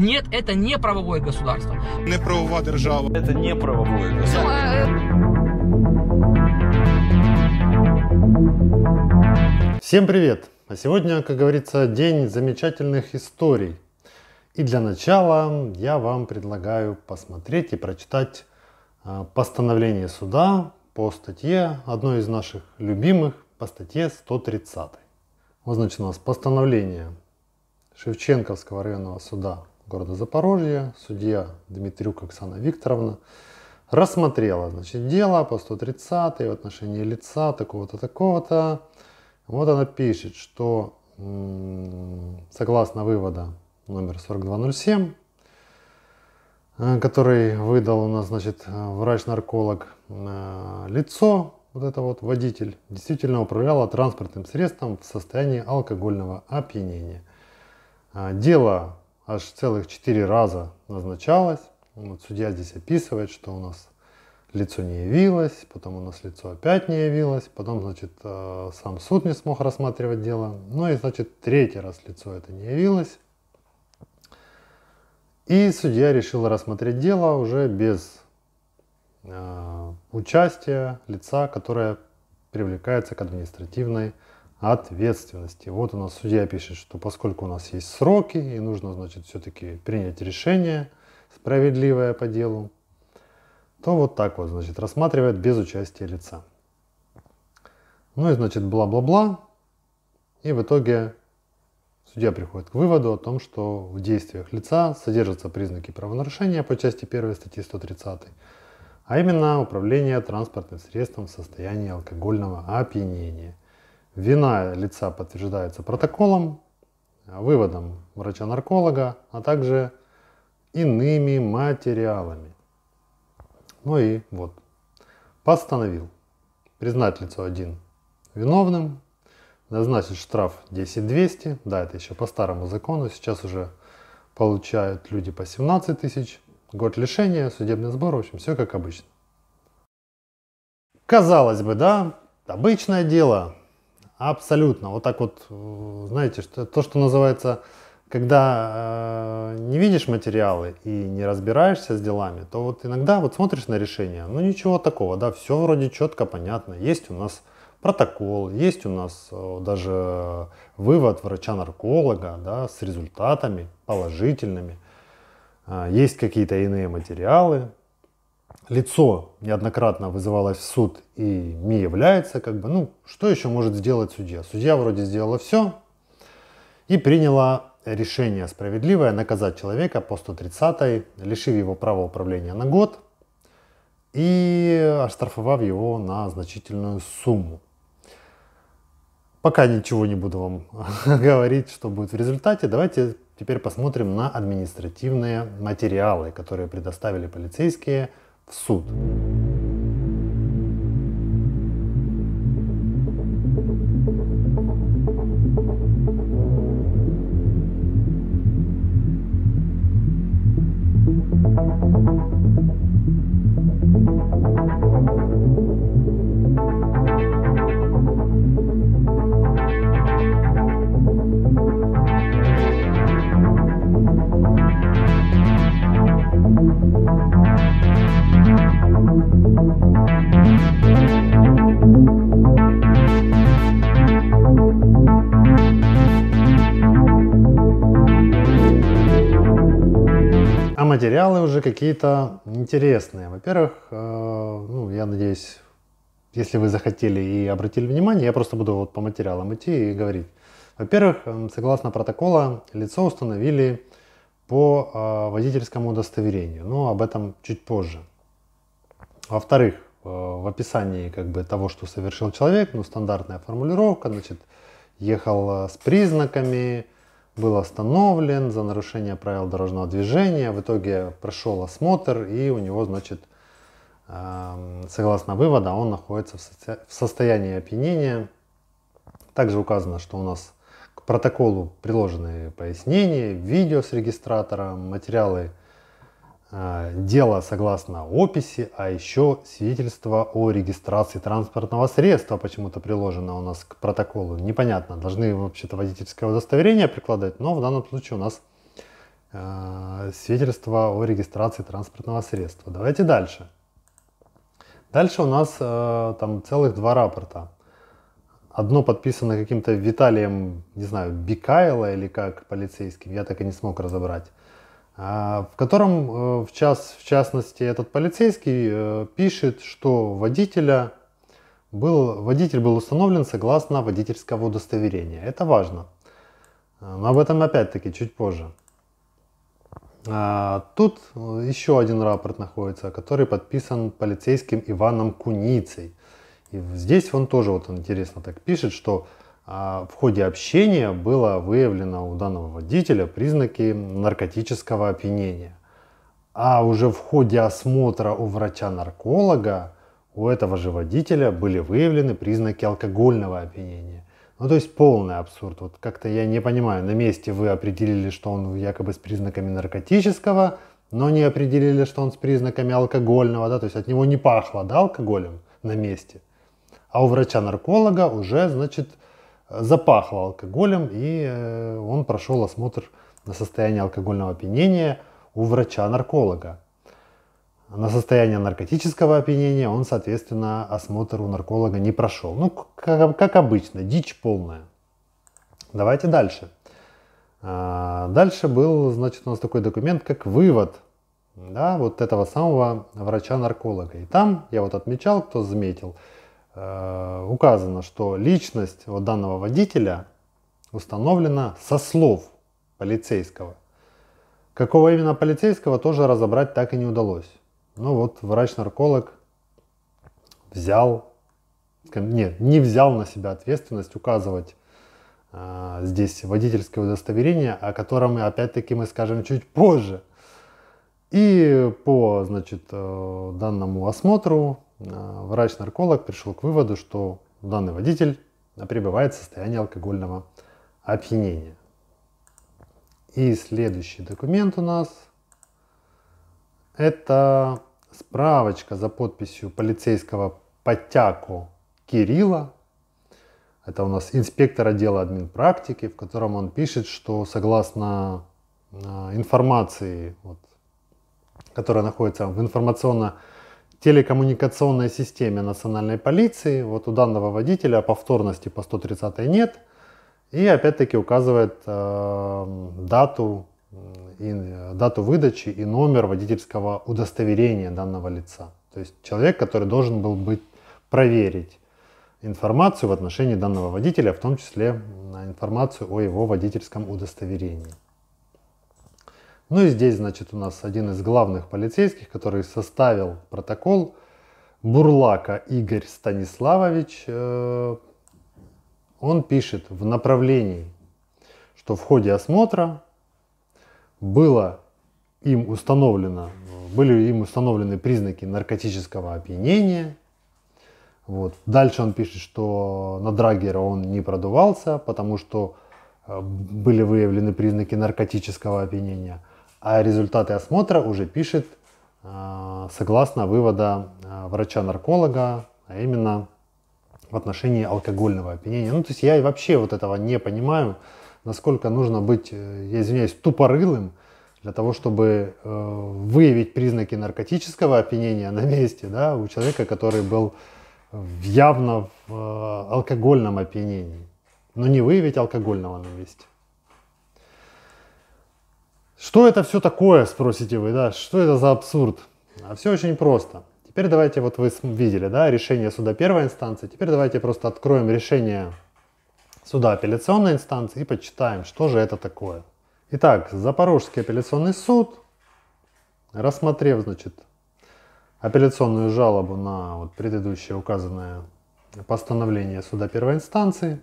Нет, это не правовое государство. Не правова держава. Это не правовое государство. Всем привет! А сегодня, как говорится, день замечательных историй. И для начала я вам предлагаю посмотреть и прочитать а, постановление суда по статье, одной из наших любимых, по статье 130. Вот значит у нас постановление Шевченковского районного суда города Запорожья, судья Дмитрюк Оксана Викторовна, рассмотрела значит, дело по 130 в отношении лица такого-то, такого-то. Вот она пишет, что согласно вывода номер 4207, э, который выдал у нас, значит, э, врач-нарколог, э, лицо, вот это вот водитель, действительно управляло транспортным средством в состоянии алкогольного опьянения. Дело аж целых четыре раза назначалось. Вот судья здесь описывает, что у нас лицо не явилось, потом у нас лицо опять не явилось, потом, значит, э, сам суд не смог рассматривать дело, ну и, значит, третий раз лицо это не явилось. И судья решил рассмотреть дело уже без э, участия лица, которое привлекается к административной ответственности. Вот у нас судья пишет, что поскольку у нас есть сроки и нужно, значит, все-таки принять решение справедливое по делу, то вот так вот, значит, рассматривает без участия лица. Ну и, значит, бла-бла-бла. И в итоге судья приходит к выводу о том, что в действиях лица содержатся признаки правонарушения по части 1 статьи 130, а именно управление транспортным средством в состоянии алкогольного опьянения. Вина лица подтверждается протоколом, выводом врача-нарколога, а также иными материалами. Ну и вот, постановил признать лицо 1 виновным, назначить штраф 10 200, да, это еще по старому закону, сейчас уже получают люди по 17 тысяч, год лишения, судебный сбор, в общем, все как обычно. Казалось бы, да, обычное дело, Абсолютно. Вот так вот, э, знаете, что, то, что называется, когда э, не видишь материалы и не разбираешься с делами, то вот иногда вот смотришь на решение, ну ничего такого, да, все вроде четко, понятно. Есть у нас протокол, есть у нас э, даже вывод врача-нарколога, да, с результатами положительными. Э, есть какие-то иные материалы, лицо неоднократно вызывалось в суд и не является, как бы, ну, что еще может сделать судья? Судья вроде сделала все и приняла решение справедливое наказать человека по 130, лишив его права управления на год и оштрафовав его на значительную сумму. Пока ничего не буду вам говорить, что будет в результате. Давайте теперь посмотрим на административные материалы, которые предоставили полицейские – в суд. материалы уже какие-то интересные. Во-первых, э, ну, я надеюсь, если вы захотели и обратили внимание, я просто буду вот по материалам идти и говорить. Во-первых, э, согласно протокола, лицо установили по э, водительскому удостоверению, но об этом чуть позже. Во-вторых, в описании как бы того, что совершил человек, ну, стандартная формулировка, значит, ехал с признаками, был остановлен за нарушение правил дорожного движения. В итоге прошел осмотр, и у него, значит, эм, согласно вывода, он находится в, состоянии опьянения. Также указано, что у нас к протоколу приложены пояснения, видео с регистратора, материалы а, дело согласно описи, а еще свидетельство о регистрации транспортного средства почему-то приложено у нас к протоколу. Непонятно, должны вообще-то водительское удостоверение прикладывать, но в данном случае у нас а, свидетельство о регистрации транспортного средства. Давайте дальше. Дальше у нас э, там целых два рапорта. Одно подписано каким-то Виталием, не знаю, Бикайло или как полицейским, я так и не смог разобрать. А, в котором, э, в, час, в частности, этот полицейский э, пишет, что водителя был, водитель был установлен согласно водительского удостоверения. Это важно. Но об этом опять-таки чуть позже. А, тут э, еще один рапорт находится, который подписан полицейским Иваном Куницей. И здесь он тоже вот он интересно так пишет, что а в ходе общения было выявлено у данного водителя признаки наркотического опьянения. А уже в ходе осмотра у врача-нарколога у этого же водителя были выявлены признаки алкогольного опьянения. Ну, то есть полный абсурд. Вот как-то я не понимаю, на месте вы определили, что он якобы с признаками наркотического, но не определили, что он с признаками алкогольного, да, то есть от него не пахло, да, алкоголем на месте. А у врача-нарколога уже, значит, запахло алкоголем, и э, он прошел осмотр на состояние алкогольного опьянения у врача-нарколога. На состояние наркотического опьянения он, соответственно, осмотр у нарколога не прошел. Ну, как, как обычно, дичь полная. Давайте дальше. А, дальше был, значит, у нас такой документ, как вывод, да, вот этого самого врача-нарколога. И там я вот отмечал, кто заметил, Э, указано, что личность данного водителя установлена со слов полицейского. Какого именно полицейского тоже разобрать так и не удалось. Ну вот врач-нарколог взял, нет, не взял на себя ответственность указывать э, здесь водительское удостоверение, о котором опять-таки мы скажем чуть позже. И по, значит, э, данному осмотру а, врач-нарколог пришел к выводу, что данный водитель пребывает в состоянии алкогольного опьянения. И следующий документ у нас это справочка за подписью полицейского подтяку Кирилла. Это у нас инспектор отдела админпрактики, в котором он пишет, что согласно а, информации, вот, которая находится в информационно телекоммуникационной системе национальной полиции. Вот у данного водителя повторности по 130 нет. И опять-таки указывает э, дату, э, и, э, дату выдачи и номер водительского удостоверения данного лица. То есть человек, который должен был быть проверить информацию в отношении данного водителя, в том числе информацию о его водительском удостоверении. Ну и здесь, значит, у нас один из главных полицейских, который составил протокол, Бурлака Игорь Станиславович, э, он пишет в направлении, что в ходе осмотра было им установлено, были им установлены признаки наркотического опьянения. Вот. Дальше он пишет, что на Драгера он не продувался, потому что э, были выявлены признаки наркотического опьянения – а результаты осмотра уже пишет э, согласно вывода э, врача-нарколога, а именно в отношении алкогольного опьянения. Ну, то есть я вообще вот этого не понимаю, насколько нужно быть, э, я извиняюсь, тупорылым для того, чтобы выявить признаки наркотического опьянения на месте да, у человека, который был явно в алкогольном опьянении, но не выявить алкогольного на месте. Что это все такое, спросите вы, да? Что это за абсурд? А все очень просто. Теперь давайте, вот вы видели, да, решение суда первой инстанции. Теперь давайте просто откроем решение суда апелляционной инстанции и почитаем, что же это такое. Итак, Запорожский апелляционный суд, рассмотрев, значит, апелляционную жалобу на вот предыдущее указанное постановление суда первой инстанции,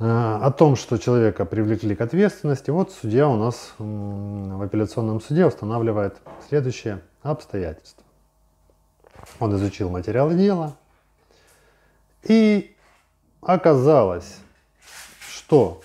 Э, о том, что человека привлекли к ответственности, вот судья у нас в апелляционном суде устанавливает следующие обстоятельства. Он изучил материалы дела, и оказалось, что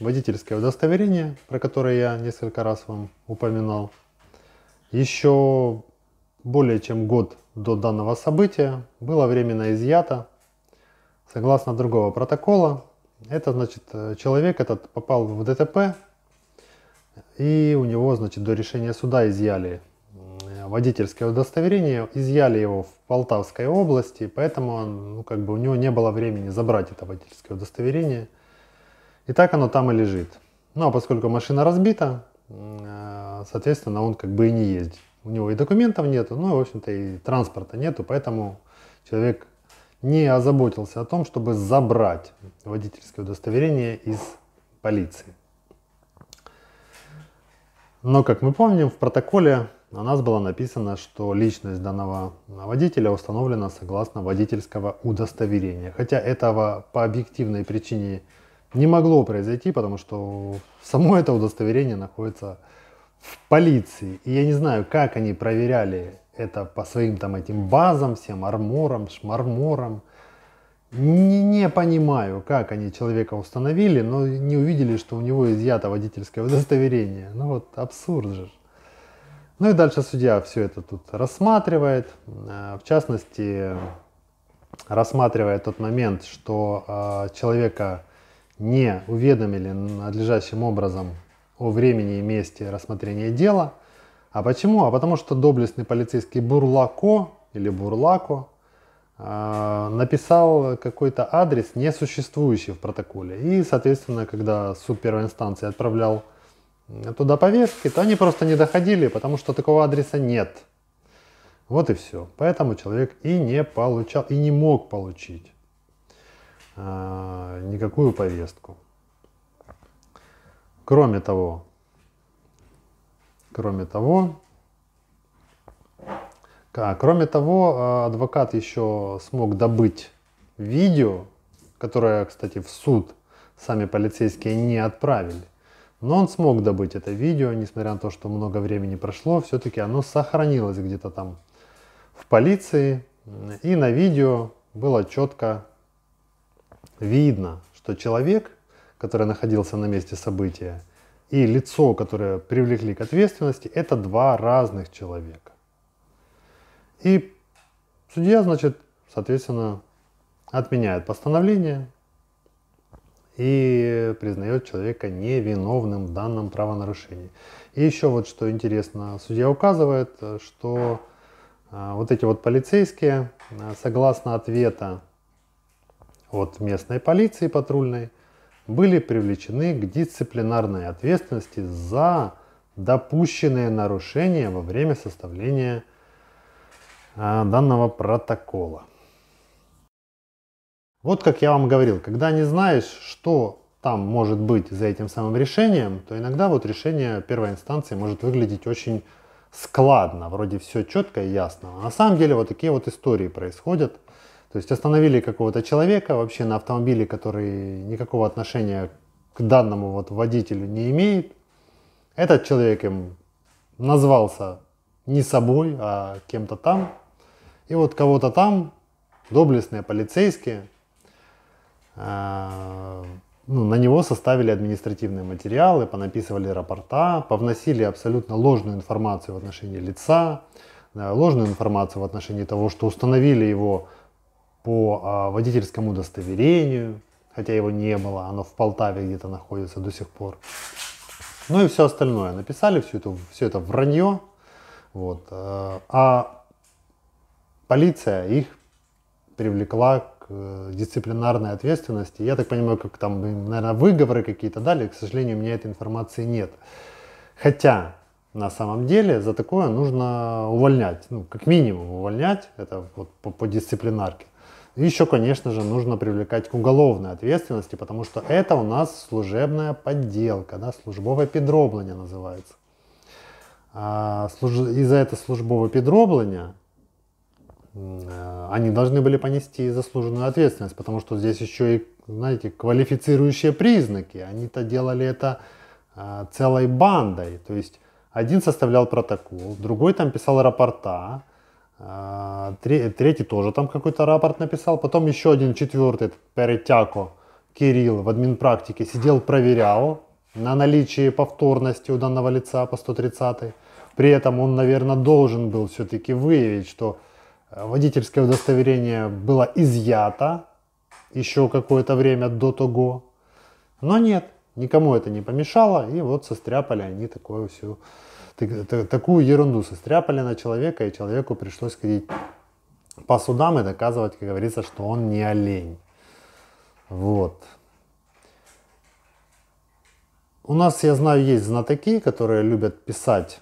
водительское удостоверение, про которое я несколько раз вам упоминал, еще более чем год до данного события было временно изъято согласно другого протокола, это значит, э, человек этот попал в ДТП, и у него, значит, до решения суда изъяли водительское удостоверение, изъяли его в Полтавской области, поэтому он, ну, как бы у него не было времени забрать это водительское удостоверение. И так оно там и лежит. Ну а поскольку машина разбита, э, соответственно, он как бы и не ездит. У него и документов нету, ну, в общем-то, и транспорта нету, поэтому человек не озаботился о том, чтобы забрать водительское удостоверение из полиции. Но, как мы помним, в протоколе у нас было написано, что личность данного водителя установлена согласно водительского удостоверения. Хотя этого по объективной причине не могло произойти, потому что само это удостоверение находится в полиции. И я не знаю, как они проверяли это по своим там этим базам, всем арморам, шмарморам. Не, не понимаю, как они человека установили, но не увидели, что у него изъято водительское удостоверение. Ну вот абсурд же. Ну и дальше судья все это тут рассматривает. Э, в частности, рассматривая тот момент, что э, человека не уведомили надлежащим образом о времени и месте рассмотрения дела – а почему? А потому что доблестный полицейский Бурлако или Бурлако э, написал какой-то адрес, не существующий в протоколе. И, соответственно, когда суд первой инстанции отправлял туда повестки, то они просто не доходили, потому что такого адреса нет. Вот и все. Поэтому человек и не получал, и не мог получить э, никакую повестку. Кроме того, Кроме того, а, кроме того, э, адвокат еще смог добыть видео, которое, кстати, в суд сами полицейские не отправили. Но он смог добыть это видео, несмотря на то, что много времени прошло, все-таки оно сохранилось где-то там в полиции. И на видео было четко видно, что человек, который находился на месте события, и лицо, которое привлекли к ответственности, это два разных человека. И судья, значит, соответственно, отменяет постановление и признает человека невиновным в данном правонарушении. И еще вот что интересно, судья указывает, что а, вот эти вот полицейские, а, согласно ответа от местной полиции патрульной, были привлечены к дисциплинарной ответственности за допущенные нарушения во время составления э, данного протокола. Вот как я вам говорил, когда не знаешь, что там может быть за этим самым решением, то иногда вот решение первой инстанции может выглядеть очень складно, вроде все четко и ясно. А на самом деле вот такие вот истории происходят – то есть остановили какого-то человека вообще на автомобиле, который никакого отношения к данному вот водителю не имеет. Этот человек им назвался не собой, а кем-то там. И вот кого-то там доблестные полицейские э, ну, на него составили административные материалы, понаписывали рапорта, повносили абсолютно ложную информацию в отношении лица, ложную информацию в отношении того, что установили его по а, водительскому удостоверению, хотя его не было, оно в Полтаве где-то находится до сих пор. Ну и все остальное. Написали все это, все это вранье. Вот. Э, а полиция их привлекла к э, дисциплинарной ответственности. Я так понимаю, как там, наверное, выговоры какие-то дали. К сожалению, у меня этой информации нет. Хотя, на самом деле, за такое нужно увольнять. Ну, как минимум увольнять. Это вот по, по дисциплинарке еще, конечно же, нужно привлекать к уголовной ответственности, потому что это у нас служебная подделка, да, службовое підроблення называется. А, служ... И за это службовое підроблення э, они должны были понести заслуженную ответственность, потому что здесь еще и, знаете, квалифицирующие признаки. Они-то делали это э, целой бандой. То есть один составлял протокол, другой там писал рапорта, а, третий тоже там какой-то рапорт написал. Потом еще один, четвертый, Перетяко, Кирилл в админ практике сидел, проверял на наличие повторности у данного лица по 130. При этом он, наверное, должен был все-таки выявить, что э, водительское удостоверение было изъято еще какое-то время до того. Но нет, никому это не помешало, и вот состряпали они такую всю такую ерунду состряпали на человека, и человеку пришлось ходить по судам и доказывать, как говорится, что он не олень. Вот. У нас, я знаю, есть знатоки, которые любят писать,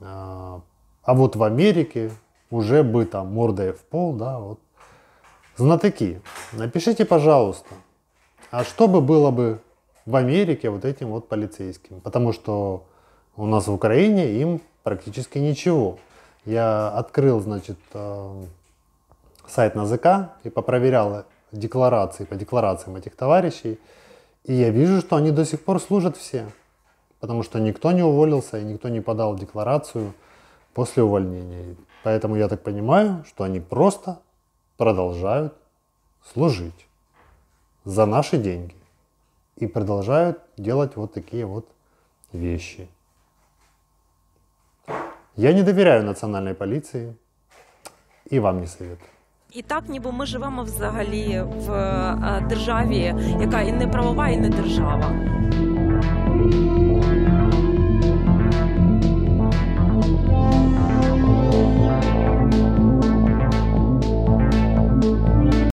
а, а вот в Америке уже бы там мордой в пол, да, вот. Знатоки, напишите, пожалуйста, а что бы было бы в Америке вот этим вот полицейским? Потому что у нас в Украине им практически ничего. Я открыл, значит, э, сайт НАЗК и попроверял декларации по декларациям этих товарищей. И я вижу, что они до сих пор служат все, потому что никто не уволился и никто не подал декларацию после увольнения. Поэтому я так понимаю, что они просто продолжают служить за наши деньги и продолжают делать вот такие вот вещи. Я не довіряю національній поліції і вам не советую. І так, ніби ми живемо взагалі в державі, яка і не правова, і не держава.